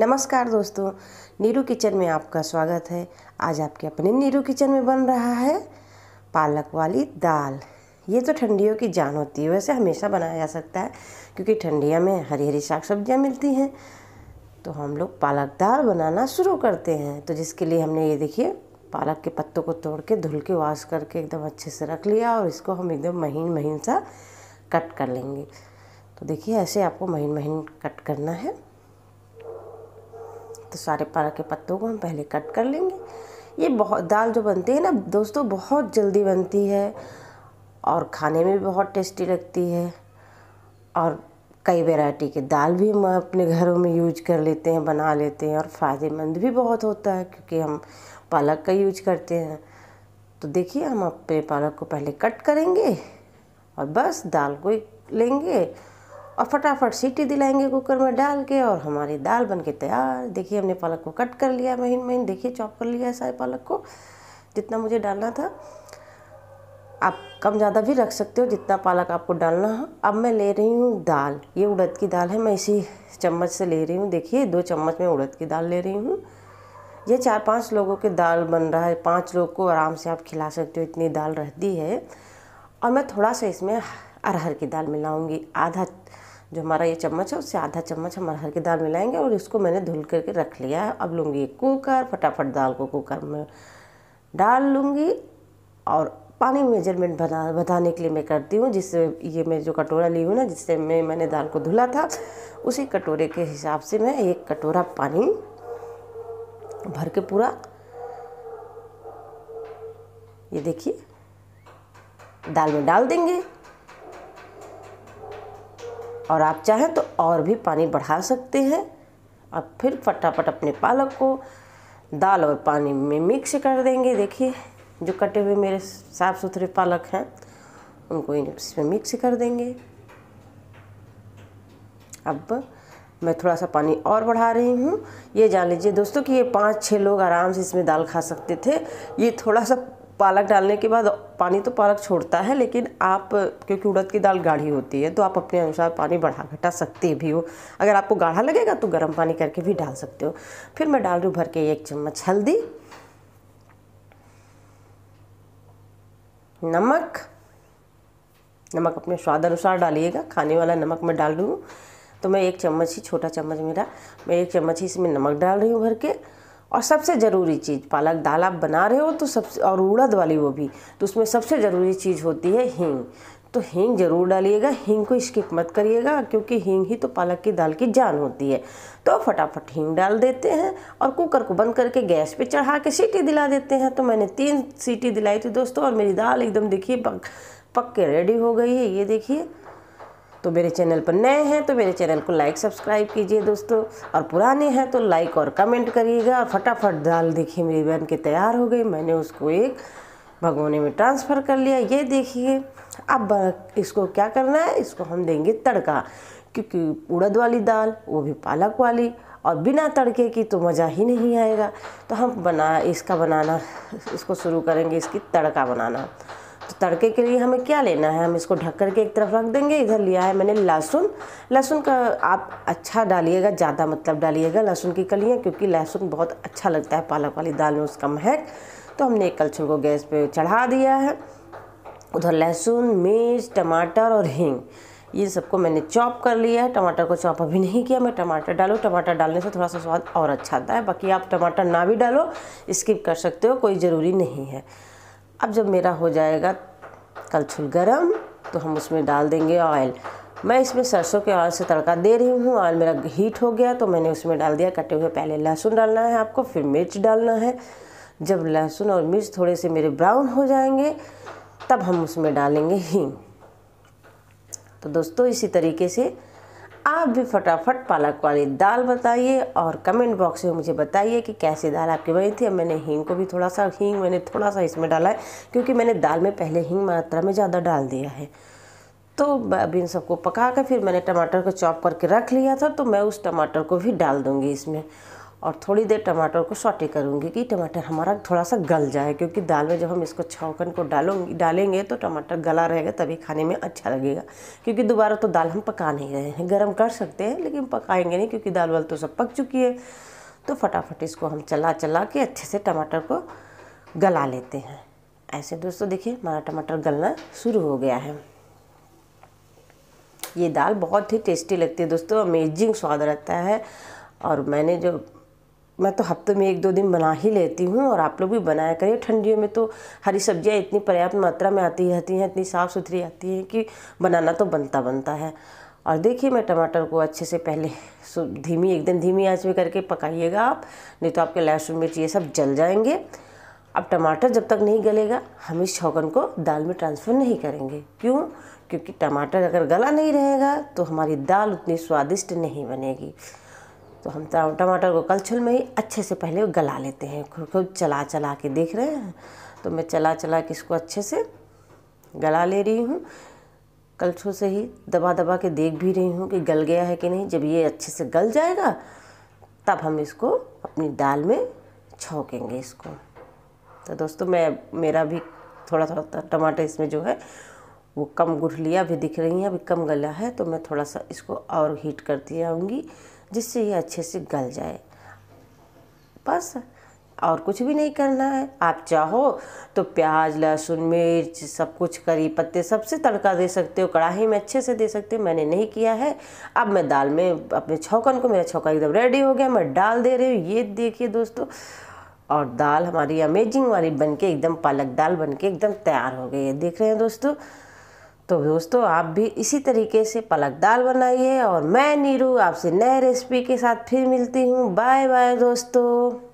नमस्कार दोस्तों नीरू किचन में आपका स्वागत है आज आपके अपने नीरू किचन में बन रहा है पालक वाली दाल ये तो ठंडियों की जान होती है वैसे हमेशा बनाया जा सकता है क्योंकि ठंडिया में हरी हरी साग सब्जियाँ मिलती हैं तो हम लोग पालक दाल बनाना शुरू करते हैं तो जिसके लिए हमने ये देखिए पालक के पत्तों को तोड़ के धुल के वाश करके एकदम अच्छे से रख लिया और इसको हम एकदम महीन महीन सा कट कर लेंगे तो देखिए ऐसे आपको महीन महीन कट करना है तो सारे पालक के पत्तों को हम पहले कट कर लेंगे ये बहुत दाल जो बनती है ना दोस्तों बहुत जल्दी बनती है और खाने में भी बहुत टेस्टी लगती है और कई वैरायटी की दाल भी हम अपने घरों में यूज कर लेते हैं बना लेते हैं और फ़ायदेमंद भी बहुत होता है क्योंकि हम पालक का यूज करते हैं तो देखिए हम अपने पालक को पहले कट करेंगे और बस दाल को लेंगे और फटाफट सीटी दिलाएंगे कुकर में डाल के और हमारी दाल बन के तैयार देखिए हमने पालक को कट कर लिया महीन महीन देखिए चॉप कर लिया है सारे पालक को जितना मुझे डालना था आप कम ज़्यादा भी रख सकते हो जितना पालक आपको डालना हो अब मैं ले रही हूँ दाल ये उड़द की दाल है मैं इसी चम्मच से ले रही हूँ देखिए दो चम्मच में उड़द की दाल ले रही हूँ ये चार पांच लोगों के दाल बन रहा है पांच लोग को आराम से आप खिला सकते हो इतनी दाल रहती है और मैं थोड़ा सा इसमें अरहर की दाल मिलाऊँगी आधा जो हमारा ये चम्मच है उससे आधा चम्मच हम अरहर की दाल मिलाएंगे और इसको मैंने धुल करके रख लिया है अब लूँगी कुकर फटाफट दाल को कुकर में डाल लूँगी और पानी मेजरमेंट बना बताने के लिए मैं करती हूँ जिससे ये मैं जो कटोरा ली हूँ ना जिससे मैं मैंने दाल को धुला था उसी कटोरे के हिसाब से मैं एक कटोरा पानी भर के पूरा ये देखिए दाल में डाल देंगे और आप चाहें तो और भी पानी बढ़ा सकते हैं और फिर फटाफट अपने पालक को दाल और पानी में मिक्स कर देंगे देखिए जो कटे हुए मेरे साफ़ सुथरे पालक हैं उनको इसमें मिक्स कर देंगे अब मैं थोड़ा सा पानी और बढ़ा रही हूँ ये जान लीजिए दोस्तों कि ये पाँच छः लोग आराम से इसमें दाल खा सकते थे ये थोड़ा सा पालक डालने के बाद पानी तो पालक छोड़ता है लेकिन आप क्योंकि उड़द की दाल गाढ़ी होती है तो आप अपने अनुसार पानी बढ़ा घटा सकते भी हो अगर आपको गाढ़ा लगेगा तो गर्म पानी करके भी डाल सकते हो फिर मैं डाल रही हूँ भर के एक चम्मच हल्दी नमक नमक अपने स्वाद अनुसार डालिएगा खाने वाला नमक मैं डाल रही हूँ तो मैं एक चम्मच ही छोटा चम्मच मेरा मैं एक चम्मच ही इसमें नमक डाल रही हूँ भर के और सबसे ज़रूरी चीज़ पालक दाल आप बना रहे हो तो सबसे और उड़द वाली वो भी तो उसमें सबसे ज़रूरी चीज़ होती है हींग तो हींग ज़रूर डालिएगा हींग को स्किप मत करिएगा क्योंकि हींग ही तो पालक की दाल की जान होती है तो फटाफट हींग डाल देते हैं और कुकर को बंद करके गैस पे चढ़ा के सीटी दिला देते हैं तो मैंने तीन सीटी दिलाई थी दोस्तों और मेरी दाल एकदम देखिए पक पक के रेडी हो गई है ये देखिए तो मेरे चैनल पर नए हैं तो मेरे चैनल को लाइक सब्सक्राइब कीजिए दोस्तों और पुराने हैं तो लाइक और कमेंट करिएगा और फटाफट दाल देखिए मेरी बहन के तैयार हो गई मैंने उसको एक भगोने में ट्रांसफ़र कर लिया ये देखिए अब इसको क्या करना है इसको हम देंगे तड़का क्योंकि उड़द वाली दाल वो भी पालक वाली और बिना तड़के की तो मज़ा ही नहीं आएगा तो हम बना इसका बनाना इसको शुरू करेंगे इसकी तड़का बनाना तड़के के लिए हमें क्या लेना है हम इसको ढक कर के एक तरफ रख देंगे इधर लिया है मैंने लहसुन लहसुन का आप अच्छा डालिएगा ज़्यादा मतलब डालिएगा लहसुन की कलियाँ क्योंकि लहसुन बहुत अच्छा लगता है पालक वाली दाल में उसका महक तो हमने एक कलछुल को गैस पर चढ़ा दिया है उधर लहसुन मिर्च टमाटर और हींग ये सबको मैंने चॉप कर लिया है टमाटर को चॉप अभी नहीं किया मैं टमाटर डालूँ टमाटर डालने से थोड़ा सा स्वाद और अच्छा आता है बाकी आप टमाटर ना भी डालो स्किप कर सकते हो कोई ज़रूरी नहीं है अब जब मेरा हो जाएगा कलछुल गरम तो हम उसमें डाल देंगे ऑयल मैं इसमें सरसों के ऑयल से तड़का दे रही हूँ ऑयल मेरा हीट हो गया तो मैंने उसमें डाल दिया कटे हुए पहले लहसुन डालना है आपको फिर मिर्च डालना है जब लहसुन और मिर्च थोड़े से मेरे ब्राउन हो जाएंगे तब हम उसमें डालेंगे हींग तो दोस्तों इसी तरीके से आप भी फटाफट पालक वाली दाल बताइए और कमेंट बॉक्स में मुझे बताइए कि कैसी दाल आपकी बनी थी अब मैंने हींग को भी थोड़ा सा हींग मैंने थोड़ा सा इसमें डाला है क्योंकि मैंने दाल में पहले हींग मात्रा में ज़्यादा डाल दिया है तो अब इन सबको पका कर फिर मैंने टमाटर को चॉप करके रख लिया था तो मैं उस टमाटर को भी डाल दूँगी इसमें और थोड़ी देर टमाटर को सॉटे करूँगी कि टमाटर हमारा थोड़ा सा गल जाए क्योंकि दाल में जब हम इसको छौकन को डालोगे डालेंगे तो टमाटर गला रहेगा तभी खाने में अच्छा लगेगा क्योंकि दोबारा तो दाल हम पका नहीं रहे हैं गर्म कर सकते हैं लेकिन पकाएंगे नहीं क्योंकि दाल वाल तो सब पक चुकी है तो फटाफट इसको हम चला चला के अच्छे से टमाटर को गला लेते हैं ऐसे दोस्तों देखिए हमारा टमाटर गलना शुरू हो गया है ये दाल बहुत ही टेस्टी लगती है दोस्तों अमेजिंग स्वाद रहता है और मैंने जो मैं तो हफ्ते में एक दो दिन बना ही लेती हूँ और आप लोग भी बनाया करिए ठंडियों में तो हरी सब्जियाँ इतनी पर्याप्त मात्रा में आती रहती हैं इतनी साफ़ सुथरी आती हैं कि बनाना तो बनता बनता है और देखिए मैं टमाटर को अच्छे से पहले धीमी एकदम धीमी आँच में करके पकाइएगा आप नहीं तो आपके लहसुन मिर्च ये सब जल जाएंगे अब टमाटर जब तक नहीं गलेगा हम इस छौकन को दाल में ट्रांसफ़र नहीं करेंगे क्यों क्योंकि टमाटर अगर गला नहीं रहेगा तो हमारी दाल उतनी स्वादिष्ट नहीं बनेगी तो हम टमाटर को कलछुल में ही अच्छे से पहले गला लेते हैं खूब चला चला के देख रहे हैं तो मैं चला चला के इसको अच्छे से गला ले रही हूँ कलछुल से ही दबा दबा के देख भी रही हूँ कि गल गया है कि नहीं जब ये अच्छे से गल जाएगा तब हम इसको अपनी दाल में छौकेंगे इसको तो दोस्तों मैं मेरा भी थोड़ा थोड़ा टमाटर इसमें जो है वो कम गुठलियाँ भी दिख रही हैं अभी कम गला है तो मैं थोड़ा सा इसको और हीट करती आऊँगी जिससे ये अच्छे से गल जाए बस और कुछ भी नहीं करना है आप चाहो तो प्याज लहसुन मिर्च सब कुछ करी पत्ते सबसे तड़का दे सकते हो कढ़ाई में अच्छे से दे सकते हो मैंने नहीं किया है अब मैं दाल में अपने छौकन को मेरा छौका एकदम रेडी हो गया मैं डाल दे रही हूँ ये देखिए दोस्तों और दाल हमारी अमेजिंग वाली बन के एकदम पालक दाल बन के एकदम तैयार हो गई है देख रहे हैं दोस्तों तो दोस्तों आप भी इसी तरीके से पलक दाल बनाइए और मैं नीरू आपसे नए रेसिपी के साथ फिर मिलती हूँ बाय बाय दोस्तों